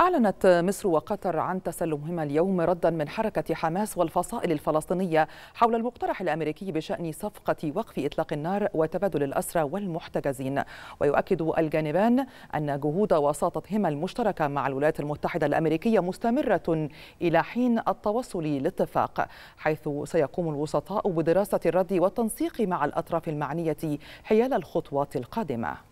أعلنت مصر وقطر عن تسلمهما اليوم ردا من حركة حماس والفصائل الفلسطينية حول المقترح الأمريكي بشأن صفقة وقف إطلاق النار وتبادل الأسرى والمحتجزين ويؤكد الجانبان أن جهود وساطتهما المشتركة مع الولايات المتحدة الأمريكية مستمرة إلى حين التوصل لاتفاق حيث سيقوم الوسطاء بدراسة الرد والتنسيق مع الأطراف المعنية حيال الخطوات القادمة